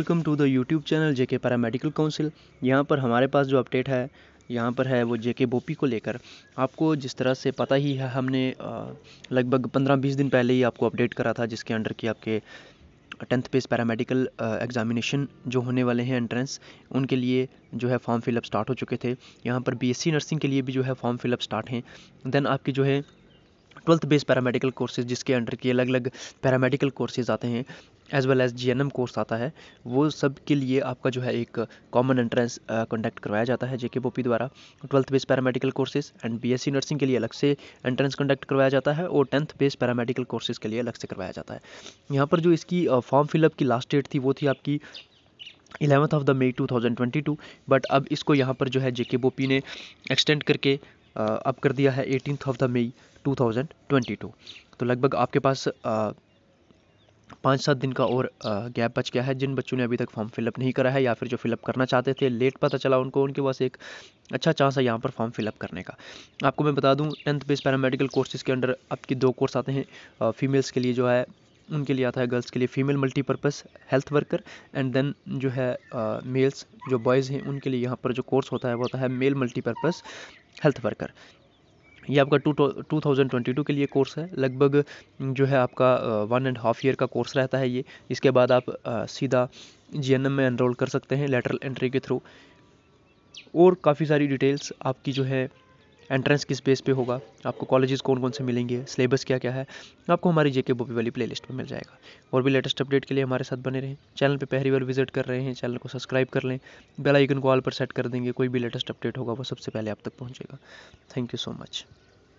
welcome to the YouTube channel JK paramedical council यहाँ पर हमारे पास जो अपडेट है यहाँ पर है वो जेके बोपी को लेकर आपको जिस तरह से पता ही है हमने लगभग पंद्रह बीस दिन पहले ही आपको अपडेट करा था जिसके अंडर की आपके टेंथ पेज पैरामेडिकल एग्ज़ामिनेशन जो होने वाले हैं एंट्रेंस उनके लिए जो है फॉर्म फिलअप स्टार्ट हो चुके थे यहाँ पर बीएससी नर्सिंग के लिए भी जो है फॉर्म फिलअप स्टार्ट हैं देन आपकी जो है ट्वेल्थ बेस पैरामेडिकल कोर्सेज जिसके अंडर के अलग अलग पैरामेडिकल कोर्सेज आते हैं एज वेल एज जी कोर्स आता है वो सब के लिए आपका जो है एक कॉमन एंट्रेंस कंडक्ट करवाया जाता है जेके पोपी द्वारा twelfth base paramedical courses and BSc nursing के लिए अलग से एंट्रेंस कंडक्ट करवाया जाता है और टेंथ बेस पैरामेडिकल कोर्सेज के लिए अलग से करवाया जाता है यहाँ पर जो इसकी फॉर्म फिलअप की लास्ट डेट थी वो थी आपकी eleventh of the May 2022 but अब इसको यहाँ पर जो है जेके बोपी ने एक्सटेंड करके अप अब कर दिया है eighteen of the May two तो लगभग आपके पास आ, पाँच सात दिन का और गैप बच गया है जिन बच्चों ने अभी तक फॉर्म फिलअप नहीं करा है या फिर जो फिलअप करना चाहते थे लेट पता चला उनको उनके पास एक अच्छा चांस है यहाँ पर फॉर्म फिलअप करने का आपको मैं बता दूँ टेंथ बेस पैरामेडिकल कोर्सेज़ के अंडर आपके दो कोर्स आते हैं फीमेल्स के लिए जो है उनके लिए आता है गर्ल्स के लिए female multipurpose health worker and then जो है मेल्स जो बॉयज़ हैं उनके लिए यहाँ पर जो कोर्स होता है वो होता है मेल मल्टीपर्पज़ हेल्थ वर्कर ये आपका two two thousand twenty two के लिए कोर्स है लगभग जो है आपका वन एंड हाफ ईयर का कोर्स रहता है ये इसके बाद आप सीधा जी एन एम में एनरोल कर सकते हैं लेटरल एंट्री के थ्रू और काफ़ी सारी डिटेल्स आपकी जो है एंट्रेंस किस बेस पे होगा आपको कॉलेजेस कौन कौन से मिलेंगे सिलेबस क्या क्या है आपको हमारी जेके बोपी वाली प्लेलिस्ट में मिल जाएगा और भी लेटेस्ट अपडेट के लिए हमारे साथ बने रहें चैनल पर पहली बार विजिट कर रहे हैं चैनल को सब्सक्राइब कर लें बेल आइकन को ऑल पर सेट कर देंगे कोई भी लेटेस्ट अपडेट होगा वो सबसे पहले आप तक पहुँचेगा थैंक यू सो मच